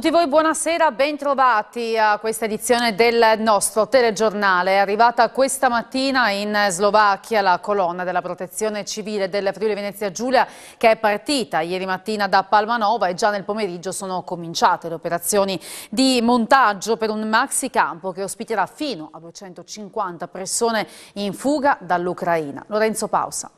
tutti voi buonasera, bentrovati a questa edizione del nostro telegiornale. È arrivata questa mattina in Slovacchia la colonna della protezione civile del Friuli Venezia Giulia che è partita ieri mattina da Palmanova e già nel pomeriggio sono cominciate le operazioni di montaggio per un maxi campo che ospiterà fino a 250 persone in fuga dall'Ucraina. Lorenzo Pausa.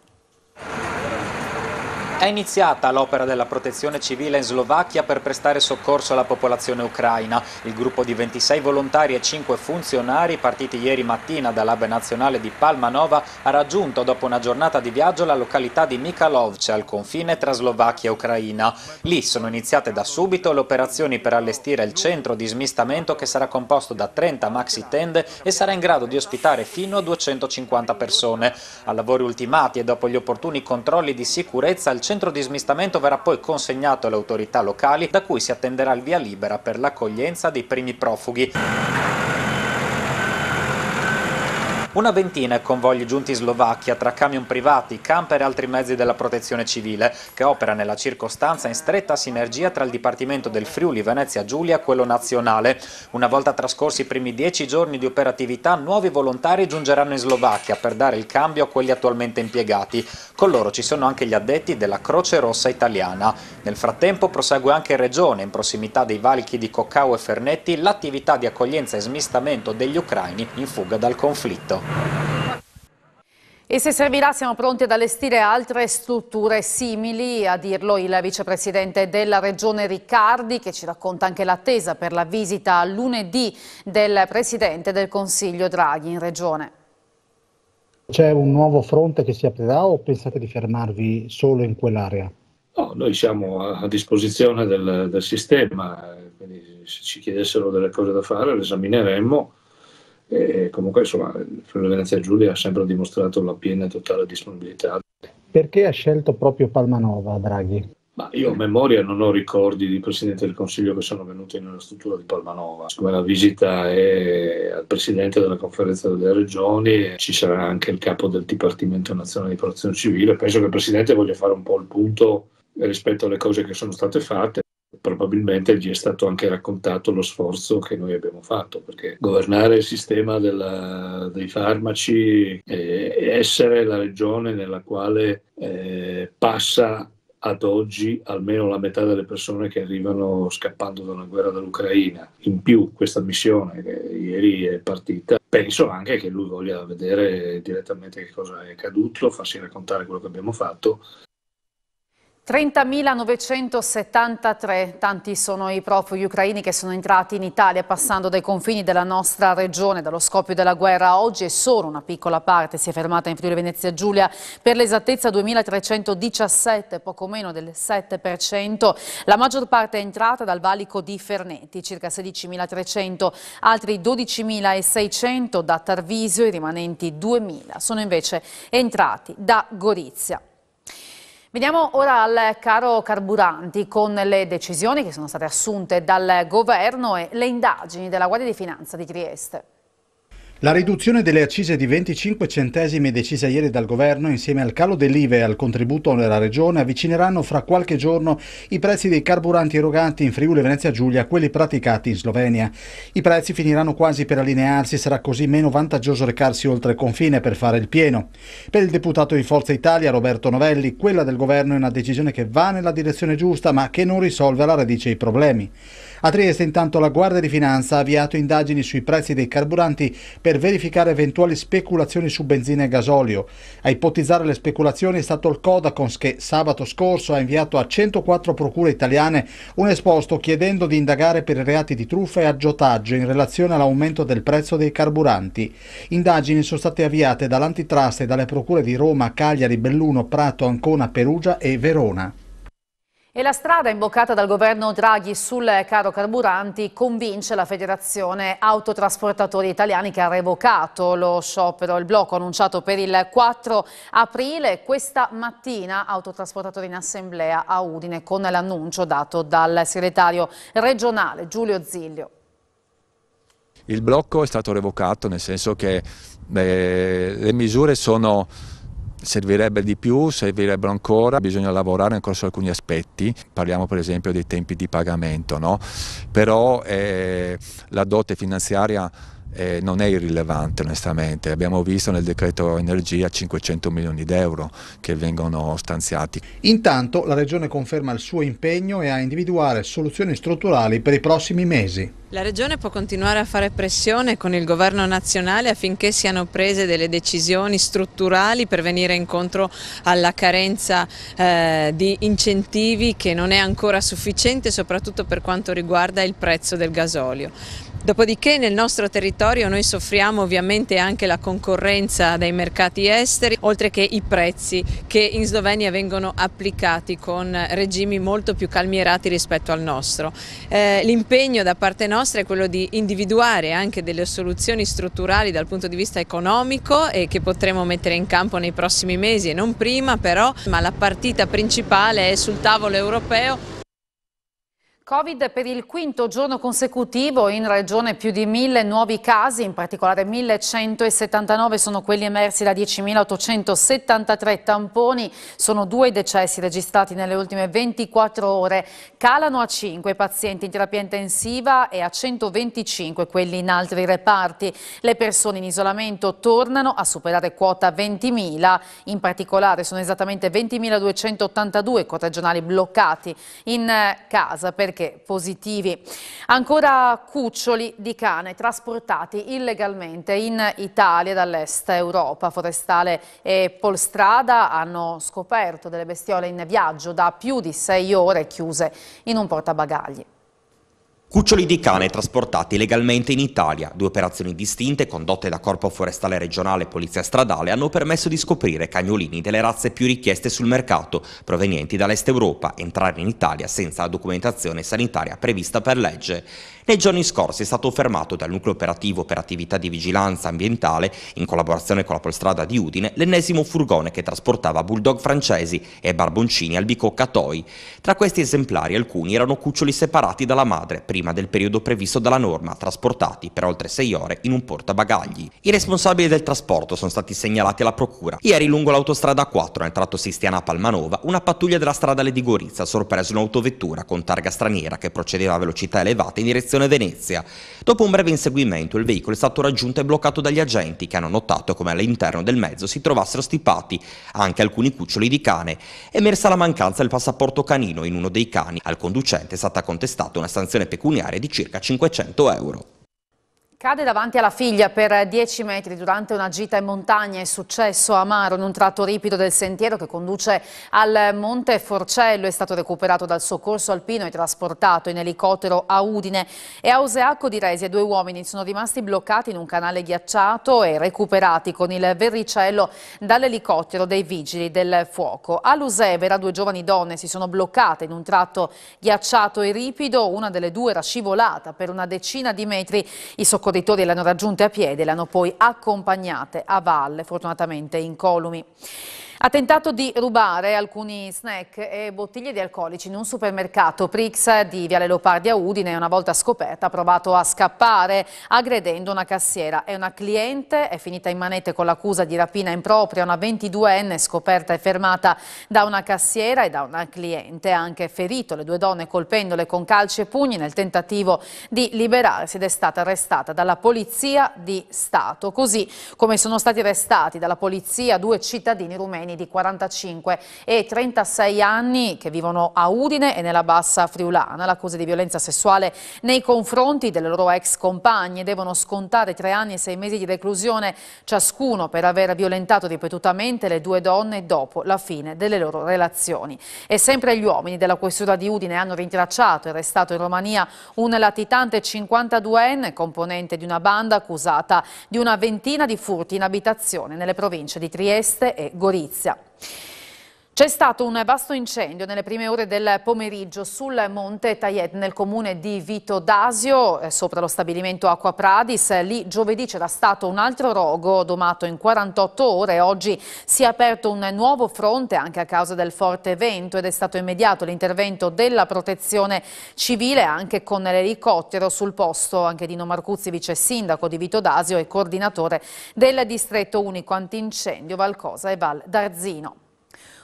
È iniziata l'opera della protezione civile in Slovacchia per prestare soccorso alla popolazione ucraina. Il gruppo di 26 volontari e 5 funzionari partiti ieri mattina dall'ABE nazionale di Palmanova ha raggiunto dopo una giornata di viaggio la località di Mikalovce al confine tra Slovacchia e Ucraina. Lì sono iniziate da subito le operazioni per allestire il centro di smistamento che sarà composto da 30 maxi tende e sarà in grado di ospitare fino a 250 persone. A lavori ultimati e dopo gli opportuni controlli di sicurezza il centro centro di smistamento verrà poi consegnato alle autorità locali da cui si attenderà il via libera per l'accoglienza dei primi profughi. Una ventina è convogli giunti in Slovacchia tra camion privati, camper e altri mezzi della protezione civile, che opera nella circostanza in stretta sinergia tra il Dipartimento del Friuli Venezia Giulia e quello nazionale. Una volta trascorsi i primi dieci giorni di operatività, nuovi volontari giungeranno in Slovacchia per dare il cambio a quelli attualmente impiegati. Con loro ci sono anche gli addetti della Croce Rossa Italiana. Nel frattempo prosegue anche in regione, in prossimità dei valichi di Coccao e Fernetti, l'attività di accoglienza e smistamento degli ucraini in fuga dal conflitto. E se servirà siamo pronti ad allestire altre strutture simili, a dirlo il vicepresidente della regione Riccardi che ci racconta anche l'attesa per la visita lunedì del presidente del Consiglio Draghi in regione. C'è un nuovo fronte che si aprirà o pensate di fermarvi solo in quell'area? No, noi siamo a disposizione del, del sistema, eh, quindi se ci chiedessero delle cose da fare le esamineremmo e comunque, insomma, il Friuli Venezia Giulia ha sempre dimostrato la piena e totale disponibilità. Perché ha scelto proprio Palmanova, Draghi? Ma io a memoria non ho ricordi di Presidente del Consiglio che sono venuti nella struttura di Palmanova. Siccome la visita è al Presidente della Conferenza delle Regioni, ci sarà anche il capo del Dipartimento Nazionale di Protezione Civile. Penso che il Presidente voglia fare un po' il punto rispetto alle cose che sono state fatte probabilmente gli è stato anche raccontato lo sforzo che noi abbiamo fatto, perché governare il sistema della, dei farmaci e essere la regione nella quale eh, passa ad oggi almeno la metà delle persone che arrivano scappando da una guerra dall'Ucraina. In più questa missione che ieri è partita, penso anche che lui voglia vedere direttamente che cosa è accaduto, farsi raccontare quello che abbiamo fatto 30.973, tanti sono i profughi ucraini che sono entrati in Italia passando dai confini della nostra regione dallo scoppio della guerra oggi e solo una piccola parte si è fermata in Friuli Venezia Giulia, per l'esattezza 2.317, poco meno del 7%, la maggior parte è entrata dal valico di Ferneti, circa 16.300, altri 12.600 da Tarvisio, i rimanenti 2.000 sono invece entrati da Gorizia. Veniamo ora al caro carburanti con le decisioni che sono state assunte dal governo e le indagini della Guardia di Finanza di Trieste. La riduzione delle accise di 25 centesimi decisa ieri dal governo insieme al calo dell'IVE e al contributo nella regione avvicineranno fra qualche giorno i prezzi dei carburanti eroganti in Friuli Venezia Giulia a quelli praticati in Slovenia. I prezzi finiranno quasi per allinearsi, sarà così meno vantaggioso recarsi oltre confine per fare il pieno. Per il deputato di Forza Italia Roberto Novelli, quella del governo è una decisione che va nella direzione giusta ma che non risolve alla radice i problemi. A Trieste intanto la Guardia di Finanza ha avviato indagini sui prezzi dei carburanti per verificare eventuali speculazioni su benzina e gasolio. A ipotizzare le speculazioni è stato il Codacons che sabato scorso ha inviato a 104 procure italiane un esposto chiedendo di indagare per i reati di truffa e aggiotaggio in relazione all'aumento del prezzo dei carburanti. Indagini sono state avviate dall'antitrust e dalle procure di Roma, Cagliari, Belluno, Prato, Ancona, Perugia e Verona. E la strada imboccata dal governo Draghi sul caro carburanti convince la Federazione Autotrasportatori Italiani che ha revocato lo sciopero, il blocco annunciato per il 4 aprile. Questa mattina autotrasportatori in assemblea a Udine con l'annuncio dato dal segretario regionale Giulio Ziglio. Il blocco è stato revocato nel senso che eh, le misure sono Servirebbe di più, servirebbero ancora, bisogna lavorare ancora su alcuni aspetti, parliamo per esempio dei tempi di pagamento, no? però eh, la dote finanziaria eh, non è irrilevante onestamente, abbiamo visto nel decreto energia 500 milioni di euro che vengono stanziati. Intanto la Regione conferma il suo impegno e a individuare soluzioni strutturali per i prossimi mesi. La Regione può continuare a fare pressione con il Governo nazionale affinché siano prese delle decisioni strutturali per venire incontro alla carenza eh, di incentivi che non è ancora sufficiente soprattutto per quanto riguarda il prezzo del gasolio. Dopodiché nel nostro territorio noi soffriamo ovviamente anche la concorrenza dai mercati esteri, oltre che i prezzi che in Slovenia vengono applicati con regimi molto più calmierati rispetto al nostro. Eh, L'impegno da parte nostra è quello di individuare anche delle soluzioni strutturali dal punto di vista economico e che potremo mettere in campo nei prossimi mesi e non prima però, ma la partita principale è sul tavolo europeo Covid per il quinto giorno consecutivo, in regione più di mille nuovi casi, in particolare 1179 sono quelli emersi da 10.873 tamponi, sono due decessi registrati nelle ultime 24 ore, calano a 5 i pazienti in terapia intensiva e a 125 quelli in altri reparti. Le persone in isolamento tornano a superare quota 20.000, in particolare sono esattamente 20.282 corregionali bloccati in eh, casa perché anche positivi. Ancora cuccioli di cane trasportati illegalmente in Italia dall'est Europa. Forestale e Polstrada hanno scoperto delle bestiole in viaggio da più di sei ore chiuse in un portabagagli. Cuccioli di cane trasportati legalmente in Italia. Due operazioni distinte condotte da Corpo Forestale Regionale e Polizia Stradale hanno permesso di scoprire cagnolini delle razze più richieste sul mercato, provenienti dall'est Europa, entrare in Italia senza la documentazione sanitaria prevista per legge. Nei giorni scorsi è stato fermato dal nucleo operativo per attività di vigilanza ambientale, in collaborazione con la Polstrada di Udine, l'ennesimo furgone che trasportava bulldog francesi e barboncini albicocca toi. Tra questi esemplari alcuni erano cuccioli separati dalla madre, prima prima del periodo previsto dalla norma, trasportati per oltre 6 ore in un portabagagli. I responsabili del trasporto sono stati segnalati alla procura. Ieri lungo l'autostrada 4 nel tratto Sistiana-Palmanova, una pattuglia della stradale di Gorizia ha sorpreso un'autovettura con targa straniera che procedeva a velocità elevata in direzione Venezia. Dopo un breve inseguimento il veicolo è stato raggiunto e bloccato dagli agenti che hanno notato come all'interno del mezzo si trovassero stipati anche alcuni cuccioli di cane. Emersa la mancanza del passaporto canino in uno dei cani, al conducente è stata contestata una sanzione pecuniaria pecuniarie di circa 500 euro. Cade davanti alla figlia per 10 metri durante una gita in montagna. È successo a Maro in un tratto ripido del sentiero che conduce al Monte Forcello. È stato recuperato dal soccorso alpino e trasportato in elicottero a Udine. E a Oseacco di Resia due uomini sono rimasti bloccati in un canale ghiacciato e recuperati con il verricello dall'elicottero dei vigili del fuoco. A Lusevera due giovani donne si sono bloccate in un tratto ghiacciato e ripido. Una delle due era scivolata per una decina di metri. I soccorsi soccorritori le hanno raggiunte a piede e le poi accompagnata a valle, fortunatamente incolumi. Ha tentato di rubare alcuni snack e bottiglie di alcolici in un supermercato Prix di Viale Leopardi a Udine. Una volta scoperta ha provato a scappare aggredendo una cassiera e una cliente. È finita in manette con l'accusa di rapina impropria. Una 22enne scoperta e fermata da una cassiera e da una cliente. Ha anche ferito le due donne colpendole con calci e pugni nel tentativo di liberarsi ed è stata arrestata dalla Polizia di Stato. Così come sono stati arrestati dalla Polizia due cittadini rumeni uomini di 45 e 36 anni che vivono a Udine e nella Bassa Friulana. L'accusa di violenza sessuale nei confronti delle loro ex compagne devono scontare tre anni e sei mesi di reclusione ciascuno per aver violentato ripetutamente le due donne dopo la fine delle loro relazioni. E sempre gli uomini della questura di Udine hanno rintracciato e arrestato in Romania un latitante 52enne componente di una banda accusata di una ventina di furti in abitazione nelle province di Trieste e Gorizia. 是啊。C'è stato un vasto incendio nelle prime ore del pomeriggio sul monte Taiet nel comune di Vito Dasio, eh, sopra lo stabilimento Acqua Pradis. Lì giovedì c'era stato un altro rogo domato in 48 ore. Oggi si è aperto un nuovo fronte anche a causa del forte vento ed è stato immediato l'intervento della protezione civile anche con l'elicottero sul posto anche Dino Marcuzzi, vice sindaco di Vito Dasio e coordinatore del distretto unico antincendio Valcosa e Val d'Arzino.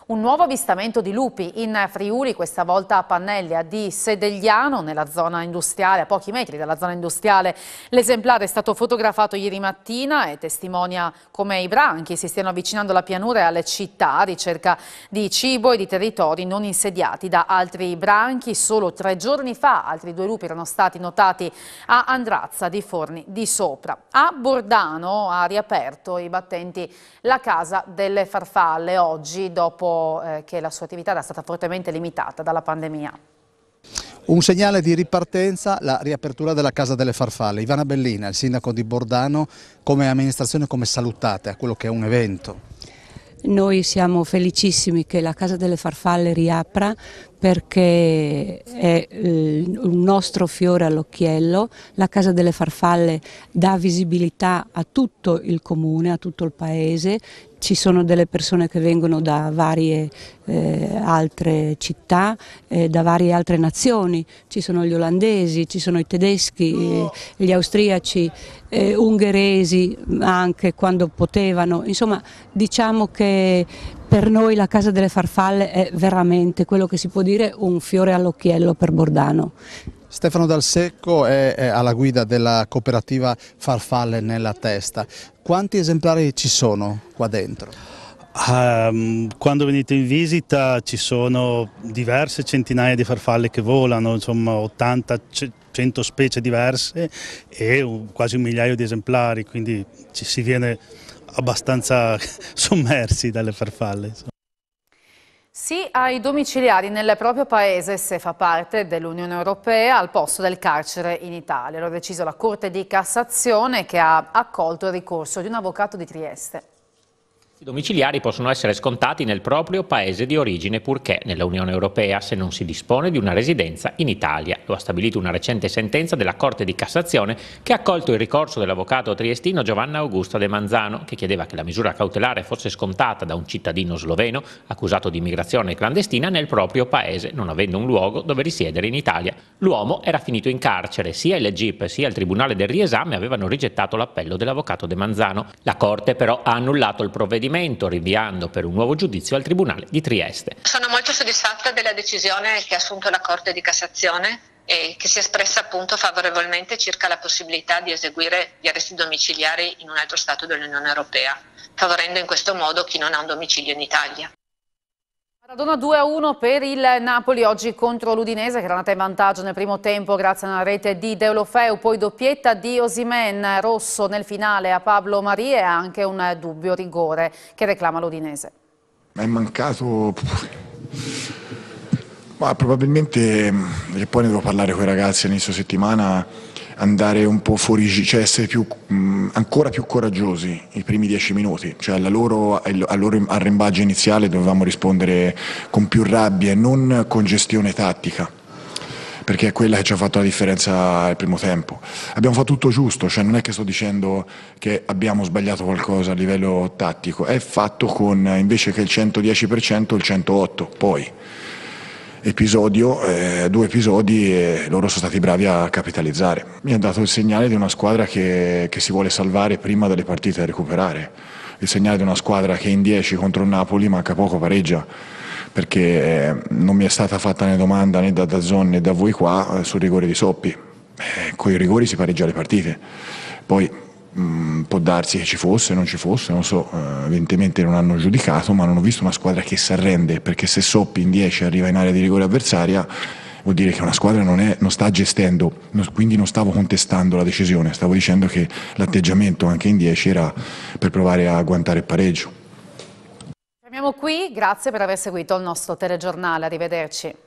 Un nuovo avvistamento di lupi in Friuli, questa volta a Pannellia di Sedegliano, nella zona industriale, a pochi metri dalla zona industriale. L'esemplare è stato fotografato ieri mattina e testimonia come i branchi si stiano avvicinando alla pianura e alle città a ricerca di cibo e di territori non insediati da altri branchi. Solo tre giorni fa altri due lupi erano stati notati a Andrazza di Forni di Sopra. A Bordano ha riaperto i battenti la casa delle farfalle oggi dopo eh, che la sua attività era stata fortemente limitata dalla pandemia. Un segnale di ripartenza, la riapertura della Casa delle Farfalle. Ivana Bellina, il sindaco di Bordano, come amministrazione, come salutate a quello che è un evento? Noi siamo felicissimi che la Casa delle Farfalle riapra perché è eh, un nostro fiore all'occhiello, la Casa delle Farfalle dà visibilità a tutto il comune, a tutto il paese, ci sono delle persone che vengono da varie eh, altre città, eh, da varie altre nazioni, ci sono gli olandesi, ci sono i tedeschi, eh, gli austriaci, eh, ungheresi anche quando potevano, insomma diciamo che per noi la Casa delle Farfalle è veramente quello che si può dire un fiore all'occhiello per Bordano. Stefano Dal Secco è alla guida della cooperativa Farfalle nella Testa. Quanti esemplari ci sono qua dentro? Um, quando venite in visita ci sono diverse centinaia di farfalle che volano, insomma 80, 100 specie diverse e quasi un migliaio di esemplari, quindi ci si viene abbastanza sommersi dalle farfalle. Insomma. Sì ai domiciliari nel proprio paese se fa parte dell'Unione Europea al posto del carcere in Italia. L'ha deciso la Corte di Cassazione che ha accolto il ricorso di un avvocato di Trieste. I domiciliari possono essere scontati nel proprio paese di origine purché nell'Unione Europea se non si dispone di una residenza in Italia lo ha stabilito una recente sentenza della Corte di Cassazione che ha accolto il ricorso dell'avvocato triestino Giovanna Augusta De Manzano, che chiedeva che la misura cautelare fosse scontata da un cittadino sloveno accusato di immigrazione clandestina nel proprio paese, non avendo un luogo dove risiedere in Italia. L'uomo era finito in carcere, sia il GIP sia il Tribunale del riesame avevano rigettato l'appello dell'avvocato De Manzano. La Corte però ha annullato il provvedimento, rinviando per un nuovo giudizio al Tribunale di Trieste. Sono molto soddisfatta della decisione che ha assunto la Corte di Cassazione eh, che si è espressa appunto favorevolmente circa la possibilità di eseguire gli arresti domiciliari in un altro Stato dell'Unione Europea, favorendo in questo modo chi non ha un domicilio in Italia. Maradona 2 a 1 per il Napoli oggi contro l'Udinese che era andata in vantaggio nel primo tempo grazie a una rete di Deulofeu, poi doppietta di Osimen rosso nel finale a Pablo Marie e anche un dubbio rigore che reclama l'Udinese. Ma è mancato ma probabilmente, mm, e poi ne devo parlare con i ragazzi all'inizio settimana, andare un po' fuori, cioè essere più, mh, mm, ancora più coraggiosi i primi dieci minuti, cioè alla loro, al loro arrembaggio iniziale dovevamo rispondere con più rabbia e non con gestione tattica perché è quella che ci ha fatto la differenza al primo tempo. Abbiamo fatto tutto giusto, cioè non è che sto dicendo che abbiamo sbagliato qualcosa a livello tattico, è fatto con invece che il 110% il 108% poi episodio, eh, due episodi e loro sono stati bravi a capitalizzare. Mi ha dato il segnale di una squadra che, che si vuole salvare prima delle partite da recuperare, il segnale di una squadra che in 10 contro il Napoli manca poco pareggia perché eh, non mi è stata fatta né domanda né da Dazzon né da voi qua eh, sul rigore di Soppi. Eh, con i rigori si pareggia le partite. Poi mh, mm, può darsi che ci fosse, non ci fosse, non so, eh, evidentemente non hanno giudicato, ma non ho visto una squadra che si arrende, perché se Soppi in 10 arriva in area di rigore avversaria vuol dire che una squadra non, è, non sta gestendo, non, quindi non stavo contestando la decisione, stavo dicendo che l'atteggiamento anche in 10 era per provare a guantare il pareggio. Fermiamo qui, grazie per aver seguito il nostro telegiornale, arrivederci.